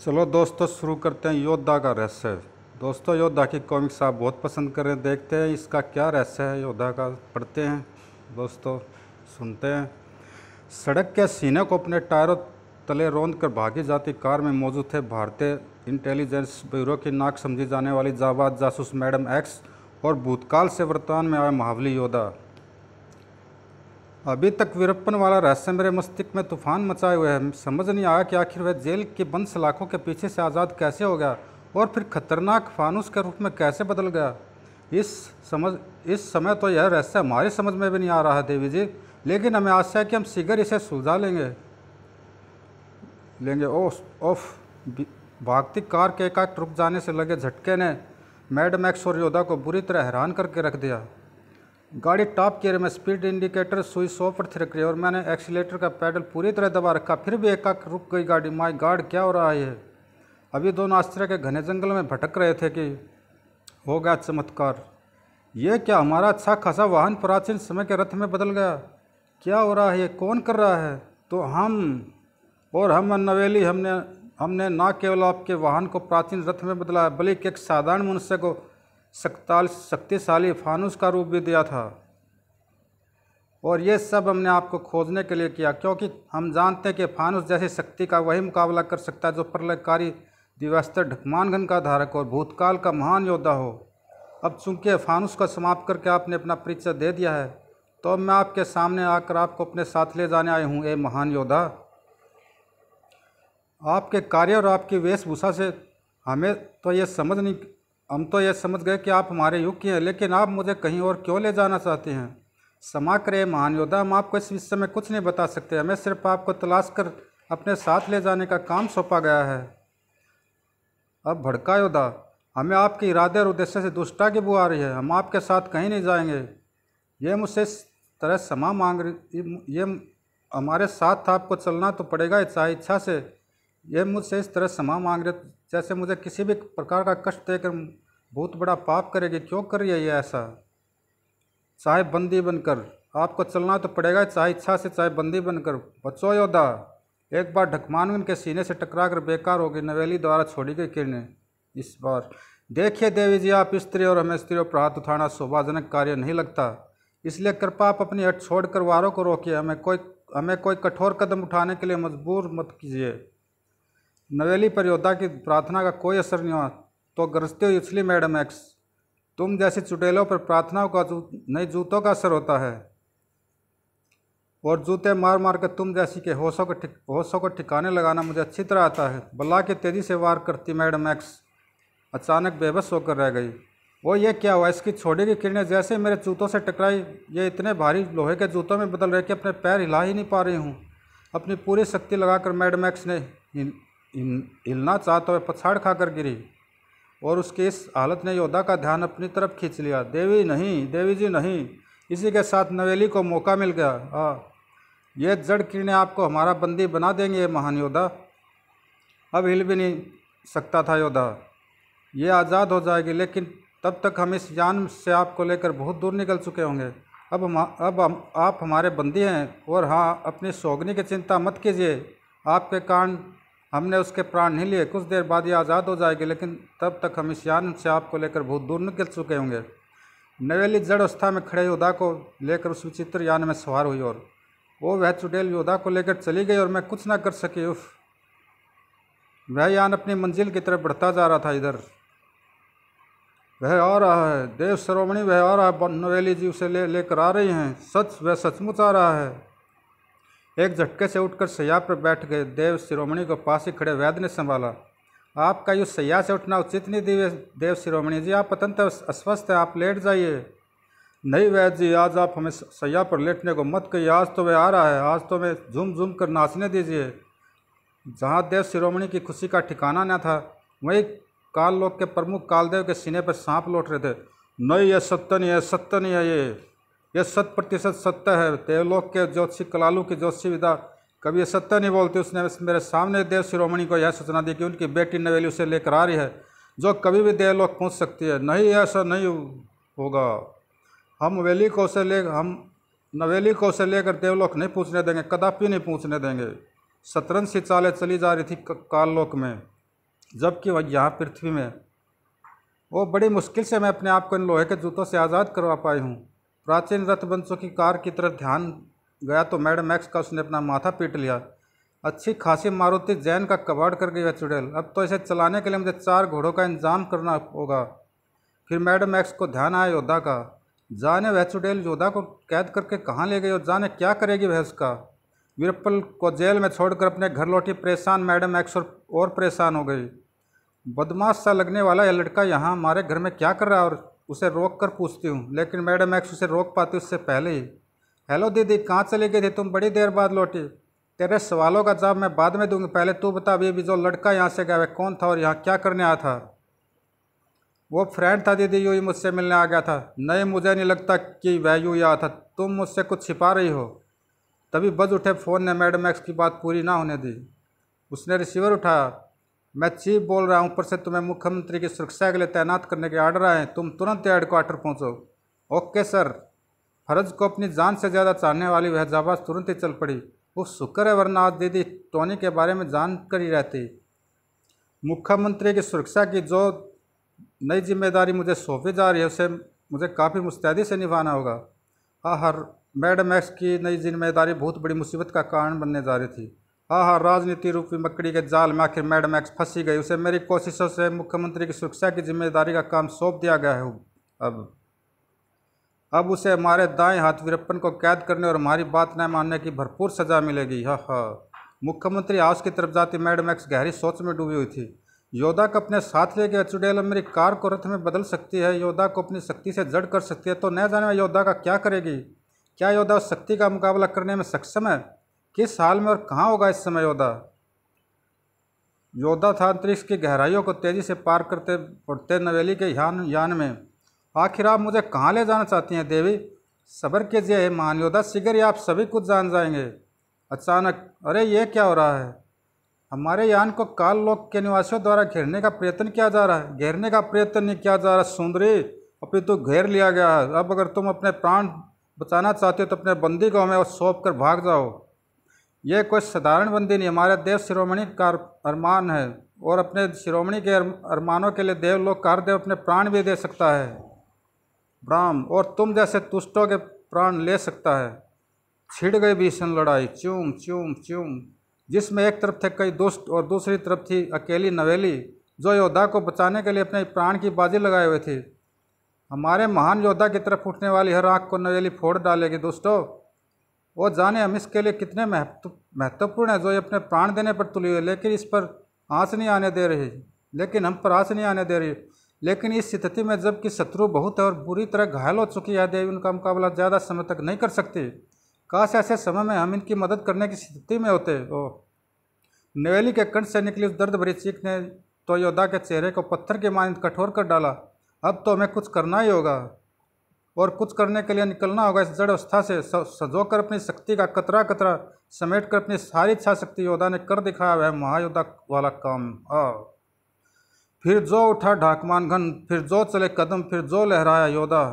चलो दोस्तों तो शुरू करते हैं योद्धा का रहस्य दोस्तों योद्धा की कॉमिक्स आप बहुत पसंद करें देखते हैं इसका क्या रहस्य है योद्धा का पढ़ते हैं दोस्तों सुनते हैं सड़क के सीने को अपने टायरों तले रोंद कर भागी जाती कार में मौजूद थे भारतीय इंटेलिजेंस ब्यूरो की नाक समझी जाने वाली जावाद जासूस मैडम एक्स और भूतकाल से वर्तमान में आए महावली योद्धा अभी तक वीरप्पन वाला रहस्य मेरे मस्तिष्क में तूफान मचाए हुए है समझ नहीं आया कि आखिर वह जेल के बंद सलाखों के पीछे से आज़ाद कैसे हो गया और फिर खतरनाक फानूस के रूप में कैसे बदल गया इस समझ इस समय तो यह रहस्य हमारी समझ में भी नहीं आ रहा है देवी जी लेकिन हमें आशा है कि हम शीघ्र इसे सुलझा लेंगे लेंगे ओफ भागती कार के एकाक रुक जाने से लगे झटके ने मैडमैक्स और योद्धा को बुरी तरह हैरान करके रख दिया गाड़ी टॉप गियर में स्पीड इंडिकेटर स्विच ऑफ पर थिरक रही और मैंने एक्सीटर का पैडल पूरी तरह दबा रखा फिर भी एकाक रुक गई गाड़ी माई गार्ड क्या हो रहा है अभी दोनों आश्चर्य के घने जंगल में भटक रहे थे कि हो गया चमत्कार ये क्या हमारा अच्छा खासा वाहन प्राचीन समय के रथ में बदल गया क्या हो रहा है कौन कर रहा है तो हम और हम नवेली हमने हमने ना केवल आपके वाहन को प्राचीन रथ में बदला है बल्कि एक साधारण मनुष्य को सकताल शक्तिशाली फानुस का रूप भी दिया था और ये सब हमने आपको खोजने के लिए किया क्योंकि हम जानते हैं कि फानुस जैसी शक्ति का वही मुकाबला कर सकता है जो प्रलयकारी दिवास्तर ढकमानगन का धारक और भूतकाल का महान योद्धा हो अब चूंकि फानुस का समाप्त करके आपने अपना परिचय दे दिया है तो मैं आपके सामने आकर आपको अपने साथ ले जाने आए हूँ ए महान योद्धा आपके कार्य और आपकी वेशभूषा से हमें तो यह समझ नहीं हम तो यह समझ गए कि आप हमारे युग के हैं लेकिन आप मुझे कहीं और क्यों ले जाना चाहते हैं क्षमा करे महान योद्धा हम आपको इस विषय में कुछ नहीं बता सकते हमें सिर्फ आपको तलाश कर अपने साथ ले जाने का काम सौंपा गया है अब भड़का योद्धा हमें आपके इरादे और उद्देश्य से दुष्टा की बुआ आ रही है हम आपके साथ कहीं नहीं जाएंगे ये मुझसे इस तरह क्षमा मांग रही ये हमारे साथ आपको चलना तो पड़ेगा चाहे इच्छा से ये मुझसे इस तरह क्षमा मांग रहे जैसे मुझे किसी भी प्रकार का कष्ट देकर बहुत बड़ा पाप करेगी क्यों कर रही है ये ऐसा चाहे बंदी बनकर आपको चलना तो पड़ेगा चाहे इच्छा से चाहे बंदी बनकर बचो योद्धा एक बार ढकमानविन के सीने से टकरा कर बेकार हो गई नवेली द्वारा छोड़ी गई किरणें इस बार देखिए देवी जी आप स्त्री और हमें स्त्रियों पर हाथ उठाना शोभाजनक कार्य नहीं लगता इसलिए कृपा आप अपनी हट छोड़कर वारों को रोकिए हमें कोई हमें कोई कठोर कदम उठाने के लिए मजबूर मत कीजिए नवेली पर योद्धा की प्रार्थना का कोई असर नहीं हुआ तो गरजते हो इसलिए मैडम एक्स तुम जैसे चुटेलों पर प्रार्थनाओं का जू नहीं जूतों का असर होता है और जूते मार मार कर तुम जैसी के होशों को होशों को ठिकाने लगाना मुझे अच्छी तरह आता है बल्ला के तेज़ी से वार करती मैडम एक्स अचानक बेबस होकर रह गई वो ये क्या हुआ इसकी छोड़ी की किरणें जैसे मेरे जूतों से टकराई ये इतने भारी लोहे के जूतों में बदल रहे कि अपने पैर हिला ही नहीं पा रही हूँ अपनी पूरी शक्ति लगाकर मैडम एक्स ने हिलना चाहता हुआ पछाड़ खाकर गिरी और उसकी इस हालत ने योद्धा का ध्यान अपनी तरफ खींच लिया देवी नहीं देवी जी नहीं इसी के साथ नवेली को मौका मिल गया आ, ये जड़ किरणें आपको हमारा बंदी बना देंगे ये महान योद्धा अब हिल भी नहीं सकता था योद्धा ये आज़ाद हो जाएगी लेकिन तब तक हम इस जान से आपको लेकर बहुत दूर निकल चुके होंगे अब हम अब हम आप हमारे बंदी हैं और हाँ अपनी सोगनी की चिंता मत कीजिए आपके कांड हमने उसके प्राण नहीं लिए कुछ देर बाद ये आज़ाद हो जाएगी लेकिन तब तक हम इस यान से आपको लेकर बहुत दूर निकल चुके होंगे नवेली जड़ अवस्था में खड़े योद्धा को लेकर उस विचित्र यान में सवार हुई और वो वह चुडेल योद्धा को लेकर चली गई और मैं कुछ ना कर सकी उफ वह यान अपनी मंजिल की तरफ बढ़ता जा रहा था इधर वह आ रहा है देव सरोमणी वह आ रहा है नवेली जी उसे ले लेकर आ रही हैं सच वह सचमुच आ रहा है एक झटके से उठकर सयाह पर बैठ गए देव शिरोमणि को पास ही खड़े वैद्य ने संभाला आपका युद्ध सयाह से उठना उचित नहीं दिव्य देव शिरोमणि जी आप अत्यंत अस्वस्थ हैं आप लेट जाइए नहीं वैद्य जी आज आप हमें सयाह पर लेटने को मत कहिए आज तो वह आ रहा है आज तो हमें झूम झूम कर नाचने दीजिए जहाँ देव शिरोमणि की खुशी का ठिकाना न था वहीं काल लोक के प्रमुख कालदेव के सीने पर सांप लौट रहे थे नहीं यह सत्य नहीं है सत्य नहीं है ये यह शत प्रतिशत सत्य है देवलोक के ज्योतिषी कलालू के ज्योतिषी विदा कभी ये सत्य नहीं बोलती उसने मेरे सामने देव शिरोमणि को यह सूचना दी कि उनकी बेटी नवेली उसे लेकर आ रही है जो कभी भी देवलोक पहुंच सकती है नहीं ऐसा नहीं होगा हम वेली को उसे ले हम नवेली को उसे लेकर देवलोक नहीं पूछने देंगे कदापि नहीं पूछने देंगे शतरंज सी चाले चली जा रही थी काललोक में जबकि वह यहाँ पृथ्वी में वो बड़ी मुश्किल से मैं अपने आप को इन लोहे के जूतों से आज़ाद करवा पाई हूँ प्राचीन रथवंशों की कार की तरफ ध्यान गया तो मैडम एक्स का उसने अपना माथा पीट लिया अच्छी खासी मारुति जैन का कबाड़ कर गई है चुड़ैल अब तो इसे चलाने के लिए मुझे चार घोड़ों का इंतजाम करना होगा फिर मैडम एक्स को ध्यान आया योद्धा का जाने वह चुड़ैल योद्धा को कैद करके कहाँ ले गई और जाने क्या करेगी वह उसका वीरप्पल को जेल में छोड़कर अपने घर लौटी परेशान मैडम एक्स और, और परेशान हो गई बदमाश सा लगने वाला यह लड़का यहाँ हमारे घर में क्या कर रहा है और उसे रोक कर पूछती हूँ लेकिन मैडम एक्स उसे रोक पाती उससे पहले ही हेलो दीदी कहाँ चले गए थे तुम बड़ी देर बाद लौटी तेरे सवालों का जवाब मैं बाद में दूंगी पहले तू बता अभी अभी जो लड़का यहाँ से गया वह कौन था और यहाँ क्या करने आया था वो फ्रेंड था दीदी यू ही मुझसे मिलने आ गया था नहीं मुझे नहीं लगता कि वह यू ही आया था तुम मुझसे कुछ छिपा रही हो तभी बज उठे फ़ोन ने मैडम एक्स की बात पूरी ना होने दी उसने रिसीवर उठाया मैं चीफ बोल रहा हूँ ऊपर से तुम्हें मुख्यमंत्री की सुरक्षा के लिए तैनात करने के आर्डर आए तुम तुरंत हेडक्वार्टर पहुँचो ओके सर फरज को अपनी जान से ज़्यादा चाहने वाली वह जाबाज तुरंत ही चल पड़ी वो शुक्र है वरना दीदी टोनी के बारे में जान कर ही रहती मुख्यमंत्री की सुरक्षा की जो नई जिम्मेदारी मुझे सौंपी जा रही है उसे मुझे काफ़ी मुस्तैदी से निभाना होगा हाँ हर मैडम एक्स की नई जिम्मेदारी बहुत बड़ी मुसीबत का कारण बनने जा रही थी हाँ हाँ राजनीति रूपी मकड़ी के जाल में आखिर मैडम एक्स फंसी गई उसे मेरी कोशिशों से मुख्यमंत्री की सुरक्षा की जिम्मेदारी का काम सौंप दिया गया है अब अब उसे हमारे दाएं हाथ वीरप्पन को कैद करने और हमारी बात न मानने की भरपूर सजा मिलेगी हाँ हाँ मुख्यमंत्री हाउस की तरफ जाती मैडम एक्स गहरी सोच में डूबी हुई थी योद्धा को अपने साथ ले गया चुड़ैल मेरी कार को रथ में बदल सकती है योद्धा को अपनी शक्ति से जड़ कर सकती है तो न जाने योद्धा का क्या करेगी क्या योद्धा उस शक्ति का मुकाबला करने में सक्षम है किस साल में और कहाँ होगा इस समय योद्धा योद्धा था अंतरिक्ष की गहराइयों को तेज़ी से पार करते पड़ते नवेली के यान यान में आखिर आप मुझे कहाँ ले जाना चाहती हैं देवी सब्र कीजिए महान योद्धा शीघ्र ही आप सभी कुछ जान जाएंगे अचानक अरे ये क्या हो रहा है हमारे यान को काल लोक के निवासियों द्वारा घेरने का प्रयत्न किया जा रहा है घेरने का प्रयत्न नहीं किया जा रहा सुंदरी अपितु तो घेर लिया गया है अब अगर तुम अपने प्राण बचाना चाहते हो तो अपने बंदी को में सौंप कर भाग जाओ ये कुछ साधारण बंदी नहीं हमारे देव शिरोमणि का अरमान है और अपने शिरोमणि के अरमानों के लिए देवलोक कार देव अपने प्राण भी दे सकता है ब्राह्म और तुम जैसे तुष्टों के प्राण ले सकता है छिड़ गई भीषण लड़ाई च्यूम च्यूम च्यूम जिसमें एक तरफ थे कई दुष्ट और दूसरी तरफ थी अकेली नवेली जो योद्धा को बचाने के लिए अपने प्राण की बाजी लगाए हुए थी हमारे महान योद्धा की तरफ उठने वाली हर आँख को नवेली फोड़ डालेगी दोस्तों वो जाने हम इसके लिए कितने महत्व महत्वपूर्ण है जो ये अपने प्राण देने पर तुली हुई लेकिन इस पर आँस नहीं आने दे रही लेकिन हम पर आँस नहीं आने दे रही लेकिन इस स्थिति में जबकि शत्रु बहुत है और बुरी तरह घायल हो चुकी है देवी उनका मुकाबला ज़्यादा समय तक नहीं कर सकती काश ऐसे समय में हम इनकी मदद करने की स्थिति में होते ओ नवेली के कंठ से निकली उस दर्द भरी चीख ने तो योद्धा के चेहरे को पत्थर के मानिंद कठोर कर डाला अब तो हमें कुछ करना ही होगा और कुछ करने के लिए निकलना होगा इस जड़ अवस्था से सजो कर अपनी शक्ति का कतरा कतरा समेट कर अपनी सारी इच्छा शक्ति योद्धा ने कर दिखाया वह महायोद्धा वाला काम आ फिर जो उठा ढाकमान घन फिर जो चले कदम फिर जो लहराया योद्धा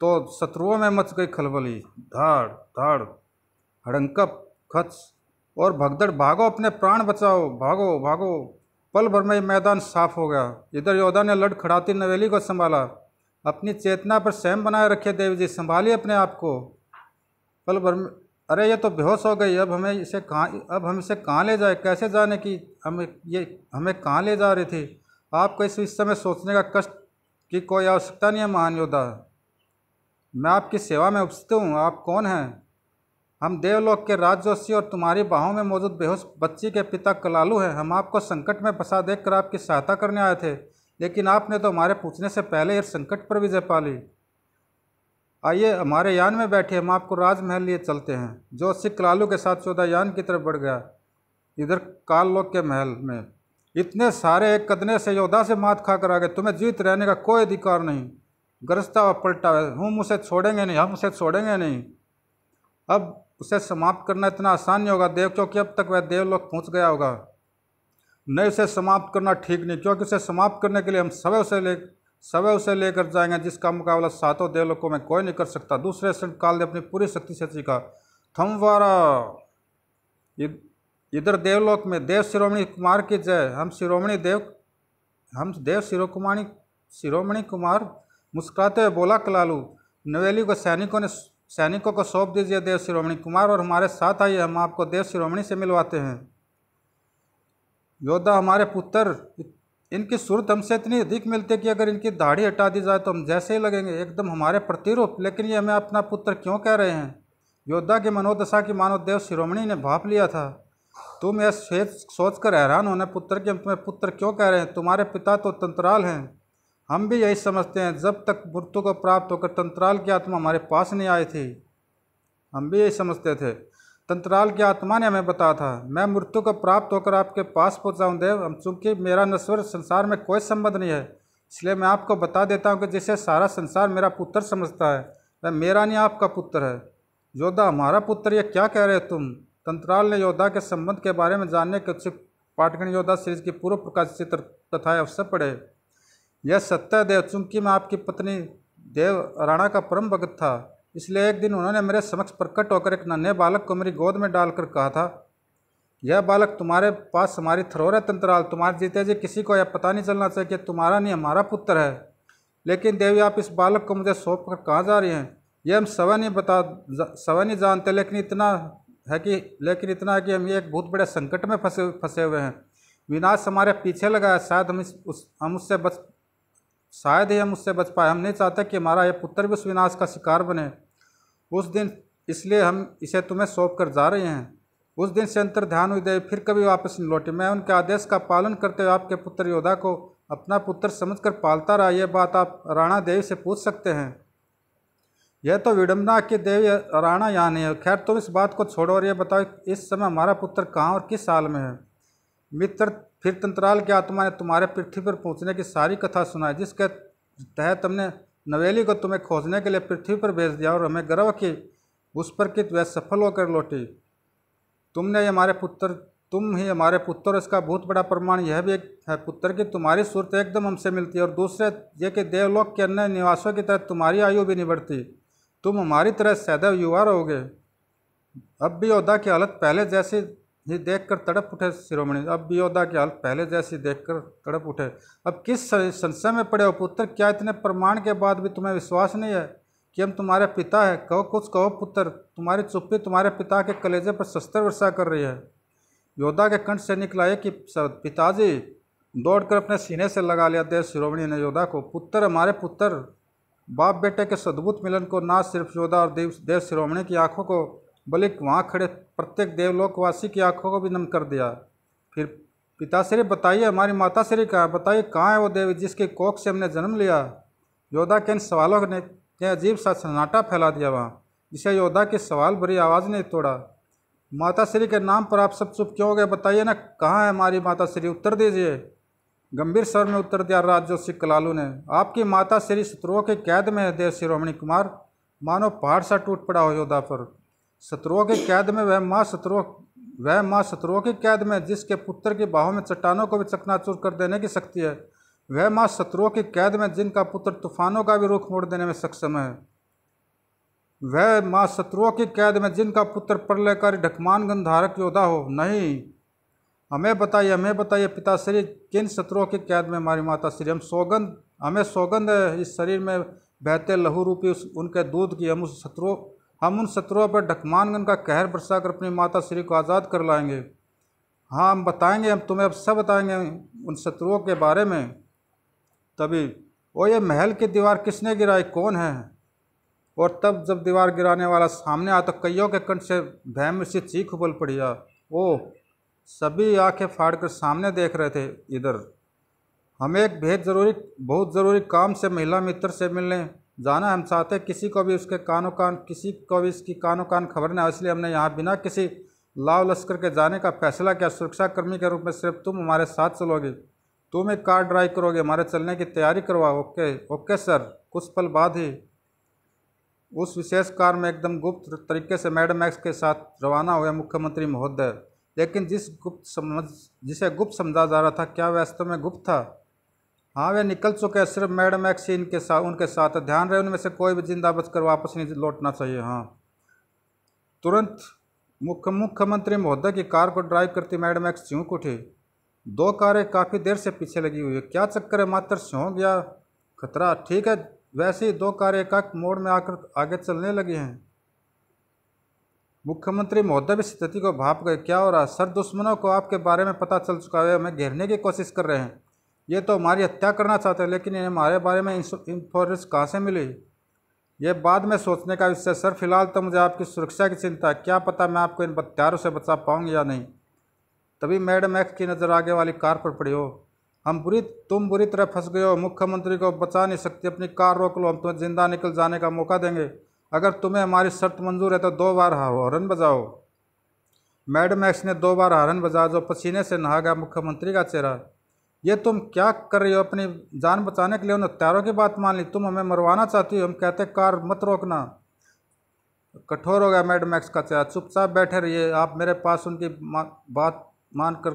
तो शत्रुओं में मच गई खलबली धाड़ धाड़ हड़ंकप खच और भगदड़ भागो अपने प्राण बचाओ भागो भागो पल भर में मैदान साफ हो गया इधर योद्धा ने लड़ खड़ाती नवेली को संभाला अपनी चेतना पर स्वयं बनाए रखे देवी जी संभालिए अपने आप को पल भर अरे ये तो बेहोश हो गई अब हमें इसे कहाँ अब हम इसे कहाँ ले जाए कैसे जाने की हम ये हमें कहाँ ले जा रही थी आपको इस विषय में सोचने का कष्ट की कोई आवश्यकता नहीं है महान योद्धा मैं आपकी सेवा में उपस्थित हूँ आप कौन हैं हम देवलोक के राजजोशी और तुम्हारी बाहों में मौजूद बेहोश बच्ची के पिता कलालू हैं हम आपको संकट में फंसा देख कर आपकी सहायता करने आए थे लेकिन आपने तो हमारे पूछने से पहले यह संकट पर विजय पा ली आइए हमारे यान में बैठे हम आपको राजमहल लिए चलते हैं जो सिख लालू के साथ चौदह यान की तरफ बढ़ गया इधर काल लोक के महल में इतने सारे एक कदने से योद्धा से मात खा कर आ गए तुम्हें जीत रहने का कोई अधिकार नहीं गरजता हुआ पलटा हुआ हम उसे छोड़ेंगे नहीं हम उसे छोड़ेंगे नहीं अब उसे समाप्त करना इतना आसान नहीं होगा देव क्योंकि अब तक वह देवलोक पहुंच गया होगा न इसे समाप्त करना ठीक नहीं क्योंकि इसे समाप्त करने के लिए हम सवे उसे ले सवय उसे लेकर जाएंगे जिसका मुकाबला सातों देवलोकों में कोई नहीं कर सकता दूसरे संत काल ने अपनी पूरी शक्ति से सीखा थमवारा इधर देवलोक में देव शिरोमणि कुमार की जय हम शिरोमणि देव हम देव शिरोकुमारी शिरोमणि कुमार मुस्कुराते हुए बोला कलालू नवेली को सैनिकों ने सैनिकों को सौंप दीजिए देव शिरोमणि कुमार और हमारे साथ आइए हम आपको देव शिरोमणि से मिलवाते हैं योद्धा हमारे पुत्र इनकी सूरत हमसे इतनी अधिक मिलती है कि अगर इनकी दाढ़ी हटा दी जाए तो हम जैसे ही लगेंगे एकदम हमारे प्रतिरूप लेकिन ये हमें अपना पुत्र क्यों कह रहे हैं योद्धा की मनोदशा की मानव देव शिरोमणि ने भाप लिया था तुम यह सोच कर हैरान होने पुत्र कि हम तुम्हें पुत्र क्यों कह रहे हैं तुम्हारे पिता तो तंत्राल हैं हम भी यही समझते हैं जब तक मृत्यु को प्राप्त होकर तंत्राल की आत्मा हमारे पास नहीं आई थी हम भी यही समझते थे तंत्राल की आत्मा ने हमें बताया था मैं मृत्यु को प्राप्त होकर आपके पास पहुँचाऊँ देव हम चूंकि मेरा नश्वर संसार में कोई संबंध नहीं है इसलिए मैं आपको बता देता हूँ कि जिसे सारा संसार मेरा पुत्र समझता है वह मेरा नहीं आपका पुत्र है योद्धा हमारा पुत्र यह क्या कह रहे हो तुम तंत्राल ने योद्धा के संबंध के बारे में जानने के उत्सुक पाठगण योद्धा सीरीज की पूर्व प्रकाशित चित्र कथाएँ अवसर पड़े यह सत्य देव चूंकि मैं आपकी पत्नी देव राणा का परम भगत था इसलिए एक दिन उन्होंने मेरे समक्ष प्रकट होकर एक नन्हे बालक को मेरी गोद में डालकर कहा था यह बालक तुम्हारे पास हमारी थरोर है तंत्राल तुम्हारे जीते जी किसी को यह पता नहीं चलना चाहिए कि तुम्हारा नहीं हमारा पुत्र है लेकिन देवी आप इस बालक को मुझे सौंप कर कहाँ जा रही हैं यह हम सवा नहीं बता सवा नहीं जानते लेकिन इतना है कि लेकिन इतना है कि हम ये एक बहुत बड़े संकट में फंसे फंसे हुए हैं विनाश हमारे पीछे लगा है शायद हम इस उस हम उससे बच शायद ही हम उससे बच पाए हम नहीं चाहते कि हमारा यह पुत्र भी उस विनाश का शिकार बने उस दिन इसलिए हम इसे तुम्हें सौंप कर जा रहे हैं उस दिन से अंतर ध्यान हुई दे फिर कभी वापस नहीं लौटे मैं उनके आदेश का पालन करते हुए आपके पुत्र योद्धा को अपना पुत्र समझकर पालता रहा यह बात आप राणा देवी से पूछ सकते हैं यह तो विडम्बना की देवी राणा यहाँ नहीं है खैर तुम तो इस बात को छोड़ो और यह बताओ इस समय हमारा पुत्र कहाँ और किस साल में है मित्र फिर तंत्राल की आत्मा ने तुम्हारे पृथ्वी पर पहुँचने की सारी कथा सुनाई जिसके तहत हमने नवेली को तुम्हें खोजने के लिए पृथ्वी पर भेज दिया और हमें गर्व की उस पर कित वह सफल होकर लौटी तुमने हमारे पुत्र तुम ही हमारे पुत्र इसका बहुत बड़ा प्रमाण यह भी एक है पुत्र की तुम्हारी सूरत एकदम हमसे मिलती है और दूसरे ये कि देवलोक के अन्य निवासों की तरह तुम्हारी आयु भी नहीं बढ़ती तुम हमारी तरह सदैव युवा रहोगे अब भी योद्धा की हालत पहले जैसी जी देखकर तड़प उठे शिरोमणि अब योद्धा की हालत पहले जैसी देखकर तड़प उठे अब किस संशय में पड़े हो पुत्र क्या इतने प्रमाण के बाद भी तुम्हें विश्वास नहीं है कि हम तुम्हारे पिता है कहो कुछ कहो पुत्र तुम्हारी चुप्पी तुम्हारे पिता के कलेजे पर शस्त्र वर्षा कर रही है योद्धा के कंठ से निकला है कि पिताजी दौड़कर अपने सीने से लगा लिया देव शिरोमणि ने योद्धा को पुत्र हमारे पुत्र बाप बेटे के सद्भुत मिलन को ना सिर्फ योद्धा और देव देव शिरोमणि की आंखों को बल्कि वहाँ खड़े प्रत्येक देवलोकवासी की आंखों को भी नम कर दिया फिर पिताश्री बताइए हमारी माताश्री कहाँ बताइए कहाँ है वो देवी जिसके कोख से हमने जन्म लिया योद्धा के इन सवालों ने यह अजीब सा सन्नाटा फैला दिया वहाँ जिसे योद्धा की सवाल भरी आवाज़ ने तोड़ा माता श्री के नाम पर आप सब चुप क्यों हो गए बताइए ना कहाँ है हमारी माता श्री उत्तर दीजिए गंभीर स्वर में उत्तर दिया राज कलालू ने आपकी माता श्री शत्रुओं के कैद में है देव शिरोमणि कुमार मानो पहाड़ सा टूट पड़ा हो योद्धा पर शत्रुओं के कैद में वह माँ शत्रुओं वह माँ शत्रुओं की कैद में जिसके पुत्र की बाहों में चट्टानों को भी चकनाचूर कर देने की शक्ति है वह माँ शत्रुओं की कैद में जिनका पुत्र तूफानों का भी रुख मोड़ देने में सक्षम है वह माँ शत्रुओं की कैद में जिनका पुत्र प्रलयकारी ढकमान गंधारक योद्धा हो नहीं हमें बताइए हमें बताइए पिता श्री किन शत्रुओं की कैद में हमारी माता श्री हम सौगंध हमें सौगंध है इस शरीर में बहते लहू रूपी उस उनके दूध की हम उस शत्रुओं हम उन शत्रुओं पर डकमानगन का कहर बरसा कर अपनी माता श्री को आज़ाद कर लाएंगे हाँ हम बताएंगे हम तुम्हें अब सब बताएंगे उन शत्रुओं के बारे में तभी ओ ये महल की दीवार किसने गिराई कौन है और तब जब दीवार गिराने वाला सामने आया तो कईयों के कंठ से भय में से चीख उबल पड़ी ओ सभी आंखें फाड़कर सामने देख रहे थे इधर हमें एक बेहद ज़रूरी बहुत ज़रूरी काम से महिला मित्र से मिलने जाना हम चाहते हैं किसी को भी उसके कानों कान किसी को भी इसकी कानों कान खबर ना इसलिए हमने यहाँ बिना किसी लाव लश्कर के जाने का फैसला किया सुरक्षाकर्मी के रूप में सिर्फ तुम हमारे साथ चलोगे तुम एक कार ड्राइव करोगे हमारे चलने की तैयारी करवाओ ओके ओके सर कुछ पल बाद ही उस विशेष कार में एकदम गुप्त तरीके से मैडम एक्स के साथ रवाना हुए मुख्यमंत्री महोदय लेकिन जिस गुप्त समझ जिसे गुप्त समझा जा रहा था क्या वास्तव में गुप्त था हाँ वे निकल चुके हैं सिर्फ मैडम एक्स इनके साथ उनके साथ तो ध्यान रहे उनमें से कोई भी जिंदा बचकर वापस नहीं लौटना चाहिए हाँ तुरंत मुख्य मुख्यमंत्री महोदय की कार को ड्राइव करती मैडम एक्स चूँक उठी दो कारें काफ़ी देर से पीछे लगी हुई है क्या चक्कर है मात्र सौंक गया खतरा ठीक है वैसे ही दो कारें एक मोड़ में आकर आगे चलने लगी हैं मुख्यमंत्री महोदय भी स्थिति को भाप गए क्या हो रहा सर दुश्मनों को आपके बारे में पता चल चुका है हमें घेरने की कोशिश कर रहे हैं ये तो हमारी हत्या करना चाहते हैं लेकिन इन्हें हमारे बारे में इंफॉर्मेंस कहाँ से मिली ये बाद में सोचने का विषय सर फिलहाल तो मुझे आपकी सुरक्षा की चिंता है क्या पता मैं आपको इन हत्यारों से बचा पाऊँगी या नहीं तभी मैडम एक्स की नज़र आगे वाली कार पर पड़ी हो हम बुरी तुम बुरी तरह फंस गए हो मुख्यमंत्री को बचा नहीं सकते अपनी कार रोक लो हम तुम्हें जिंदा निकल जाने का मौका देंगे अगर तुम्हें हमारी शर्त मंजूर है तो दो बार हॉर्न बजाओ मैडम एक्स ने दो बार हॉर्न बजाया जो पसीने से नहा गया मुख्यमंत्री का चेहरा ये तुम क्या कर रहे हो अपनी जान बचाने के लिए उन हत्यारों की बात मान ली तुम हमें मरवाना चाहती हो हम कहते कार मत रोकना कठोर हो गया मैडम एक्स का चेहरा चुपचाप बैठे रहिए आप मेरे पास उनकी मा, बात मानकर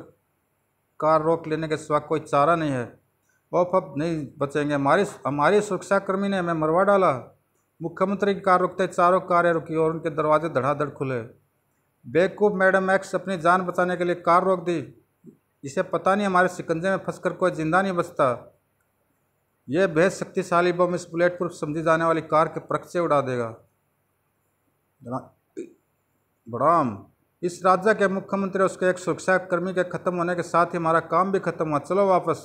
कार रोक लेने के सिवा कोई चारा नहीं है ऑफ अब नहीं बचेंगे हमारी हमारी सुरक्षाकर्मी ने हमें मरवा डाला मुख्यमंत्री की कार रुकते चारों कारें रुकी और उनके दरवाजे धड़ाधड़ खुले बेवकूफ़ मैडम एक्स अपनी जान बचाने के लिए कार रोक दी इसे पता नहीं हमारे सिकंजे में फंस कर कोई जिंदा नहीं बचता यह बेहद शक्तिशाली बम इस बुलेट प्रूफ समझी जाने वाली कार के प्रक्षे उड़ा देगा बड़ाम इस राज्य के मुख्यमंत्री और उसके एक सुरक्षाकर्मी के खत्म होने के साथ ही हमारा काम भी खत्म हुआ चलो वापस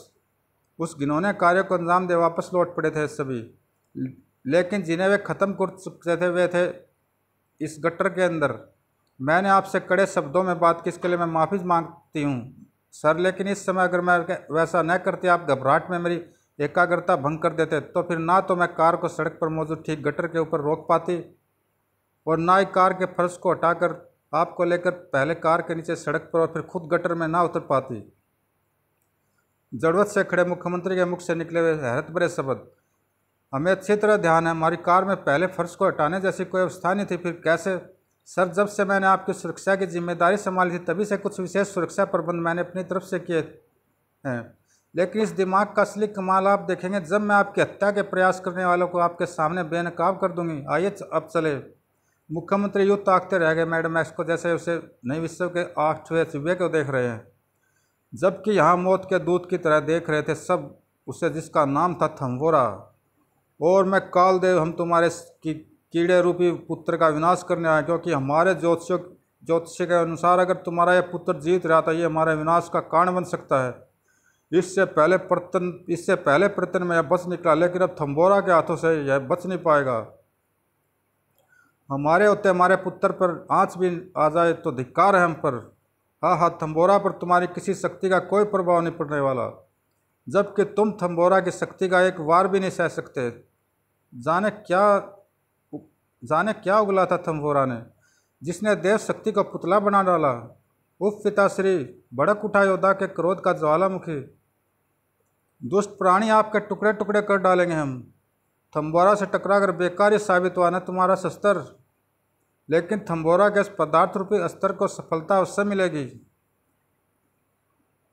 उस घिनौने कार्य को अंजाम दे वापस लौट पड़े थे सभी लेकिन जिन्हें वे ख़त्म कर चुके थे वे थे इस गट्टर के अंदर मैंने आपसे कड़े शब्दों में बात की इसके लिए मैं माफ़ी मांगती हूँ सर लेकिन इस समय अगर मैं वैसा न करते आप घबराहट में मेरी एकाग्रता भंग कर देते तो फिर ना तो मैं कार को सड़क पर मौजूद ठीक गटर के ऊपर रोक पाती और ना ही कार के फर्श को हटाकर आपको लेकर पहले कार के नीचे सड़क पर और फिर खुद गटर में ना उतर पाती जरूरत से खड़े मुख्यमंत्री के मुख से निकले हुए हैरत भरे शब्द हमें अच्छी तरह ध्यान है हमारी कार में पहले फर्श को हटाने जैसी कोई अवस्था नहीं थी फिर कैसे सर जब से मैंने आपकी सुरक्षा की जिम्मेदारी संभाली थी तभी से कुछ विशेष सुरक्षा प्रबंध मैंने अपनी तरफ से किए हैं लेकिन इस दिमाग का असली कमाल आप देखेंगे जब मैं आपकी हत्या के प्रयास करने वालों को आपके सामने बेनकाब कर दूंगी आइए अब चले मुख्यमंत्री यूँ ताकते रह गए मैडम एक्स को जैसे उसे नई विश्व के आठवें सूबे को देख रहे हैं जबकि यहाँ मौत के दूध की तरह देख रहे थे सब उसे जिसका नाम था थम्बोरा और मैं काल देव हम तुम्हारे की कीड़े रूपी पुत्र का विनाश करने आए क्योंकि हमारे ज्योतिष ज्योतिष के अनुसार अगर तुम्हारा यह पुत्र जीत रहा था ये हमारे विनाश का कारण बन सकता है इससे पहले प्रतन इससे पहले प्रतन में यह बच निकला लेकिन अब थम्बोरा के हाथों से यह बच नहीं पाएगा हमारे होते हमारे पुत्र पर आँच भी आ जाए तो धिक्कार है हम पर हाँ हाँ थम्बोरा पर तुम्हारी किसी शक्ति का कोई प्रभाव नहीं पड़ने वाला जबकि तुम थम्बोरा की शक्ति का एक वार भी नहीं सह सकते जाने क्या जाने क्या उगला था थम्फोरा ने जिसने देव शक्ति का पुतला बना डाला उप पिताश्री बड़क उठा योद्धा के क्रोध का ज्वालामुखी दुष्ट प्राणी आपके टुकड़े टुकड़े कर डालेंगे हम थम्बोरा से टकरा कर बेकार साबित हुआ ना तुम्हारा शस्त्र लेकिन थम्बोरा के इस पदार्थ रूपी स्तर को सफलता उससे मिलेगी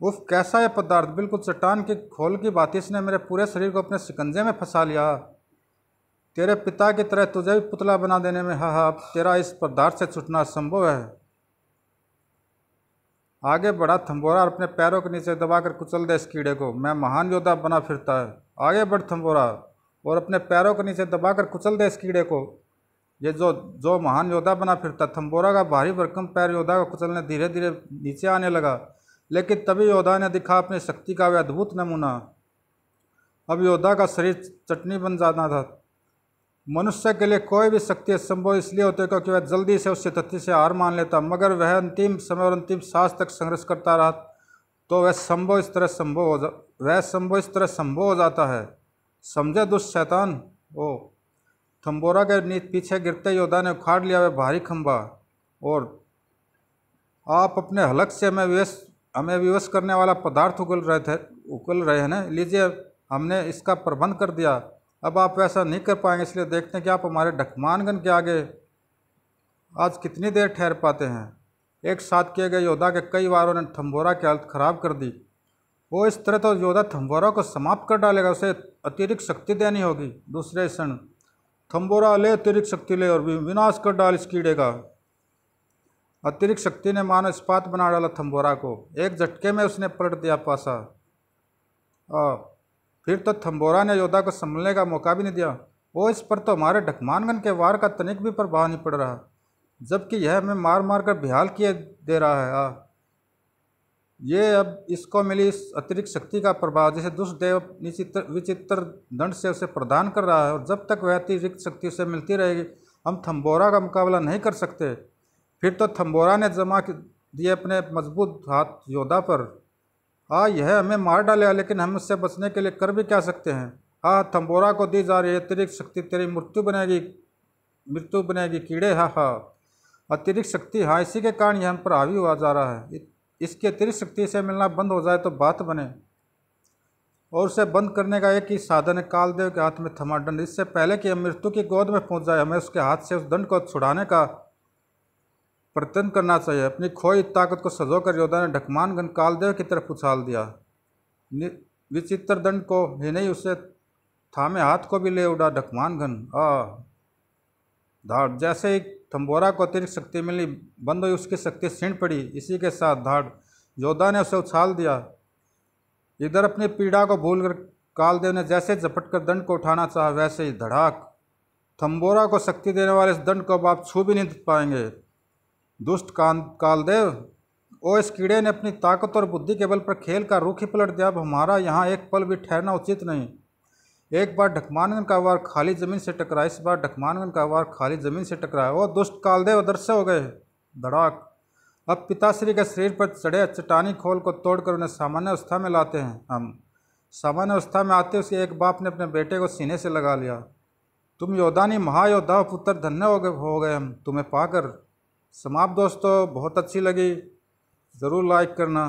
उफ कैसा है पदार्थ बिल्कुल चट्टान की खोल की बात इसने मेरे पूरे शरीर को अपने सिकंजे में फंसा लिया तेरे पिता की तरह तुझे भी पुतला बना देने में हा हा तेरा इस पदार्थ से छुटना संभव है आगे बढ़ा थम्बोरा और अपने पैरों के नीचे दबाकर कुचल दे इस कीड़े को मैं महान योद्धा बना फिरता है आगे बढ़ थम्बोरा और अपने पैरों के नीचे दबाकर कुचल दे इस कीड़े को ये जो जो महान योद्धा बना फिरता थम्बोरा का भारी भरकम पैर योद्धा को कुचलने धीरे धीरे नीचे आने लगा लेकिन तभी योद्धा ने दिखा अपनी शक्ति का वह अद्भुत नमूना अब योद्धा का शरीर चटनी बन जाना था मनुष्य के लिए कोई भी शक्ति असंभव इसलिए होती है क्योंकि वह जल्दी से उससे तथ्य से हार मान लेता मगर वह अंतिम समय और अंतिम सांस तक संघर्ष करता रहा तो वह संभव इस तरह संभव हो जा वह संभव इस तरह संभव हो जाता है समझे दुष्ट शैतान ओ थम्बोरा के नीत पीछे गिरते योद्धा ने उखाड़ लिया वह भारी खंभा और आप अपने हलक से हमें विवश हमें विवश करने वाला पदार्थ उगल रहे थे उगल रहे हैं लीजिए हमने इसका प्रबंध कर दिया अब आप ऐसा नहीं कर पाएंगे इसलिए देखते हैं कि आप हमारे ढकमानगंज के आगे आज कितनी देर ठहर पाते हैं एक साथ किए गए योद्धा के कई वारों ने थम्बोरा की हालत खराब कर दी वो इस तरह तो योद्धा थम्बोरा को समाप्त कर डालेगा उसे अतिरिक्त शक्ति देनी होगी दूसरे क्षण थम्बोरा ले अतिरिक्त शक्ति ले और विनाश कर डाल इस कीड़े का अतिरिक्त शक्ति ने मानो इस्पात बना डाला थम्बोरा को एक झटके में उसने पलट दिया पासा और फिर तो थम्बोरा ने योद्धा को संभलने का मौका भी नहीं दिया वो इस पर तो हमारे ढकमानगन के वार का तनिक भी प्रभाव नहीं पड़ रहा जबकि यह हमें मार मार कर बेहाल किए दे रहा है आ। ये अब इसको मिली इस अतिरिक्त शक्ति का प्रभाव जिसे दुष्टदेव निचित्र विचित्र दंड से उसे प्रदान कर रहा है और जब तक वह अतिरिक्त शक्ति उसे मिलती रहेगी हम थम्बोरा का मुकाबला नहीं कर सकते फिर तो थम्बोरा ने जमा दिए अपने मजबूत हाथ योद्धा पर हाँ यह हमें मार डालेगा लेकिन हम उससे बचने के लिए कर भी क्या सकते हैं हाँ थम्बोरा को दी जा रही अतिरिक्त शक्ति तेरी मृत्यु बनेगी मृत्यु बनेगी कीड़े हाँ हाँ अतिरिक्त शक्ति हाँ इसी के कारण यह हम पर हावी हुआ जा रहा है इसकी अतिरिक्त शक्ति से मिलना बंद हो जाए तो बात बने और उसे बंद करने का एक ही साधन है कालदेव के हाथ में थमा दंड इससे पहले कि हम मृत्यु की गोद में पहुंच जाए हमें उसके हाथ से उस दंड को छुड़ाने का प्रत्यन करना चाहिए अपनी खोई ताकत को सजो कर योद्धा ने ढकमान गण कालदेव की तरफ उछाल दिया विचित्र दंड को ही नहीं उसे थामे हाथ को भी ले उड़ा घन आ धाड़ जैसे ही थम्बोरा को अतिरिक्त शक्ति मिली बंद हुई उसकी शक्ति छीण पड़ी इसी के साथ धाड़ योद्धा ने उसे उछाल दिया इधर अपनी पीड़ा को भूलकर कालदेव ने जैसे झपट कर दंड को उठाना चाहा वैसे ही धड़ाक थम्बोरा को शक्ति देने वाले इस दंड को अब आप छू भी नहीं पाएंगे दुष्ट कान कालदेव ओ इस कीड़े ने अपनी ताकत और बुद्धि के बल पर खेल का रुख ही पलट दिया अब हमारा यहाँ एक पल भी ठहरना उचित नहीं एक बार ढकमानगन का वार खाली जमीन से टकराया इस बार ढकमानगन का वार खाली जमीन से टकराया ओ दुष्ट कालदेव अदृश्य हो गए धड़ाक अब पिताश्री के शरीर पर चढ़े चटानी खोल को तोड़कर उन्हें सामान्य अवस्था में लाते हैं हम सामान्य अवस्था में आते उसके एक बाप ने अपने बेटे को सीने से लगा लिया तुम योदानी महायोद्धा पुत्र धन्य हो गए हो गए हम तुम्हें पाकर समाप्त दोस्तों बहुत अच्छी लगी ज़रूर लाइक करना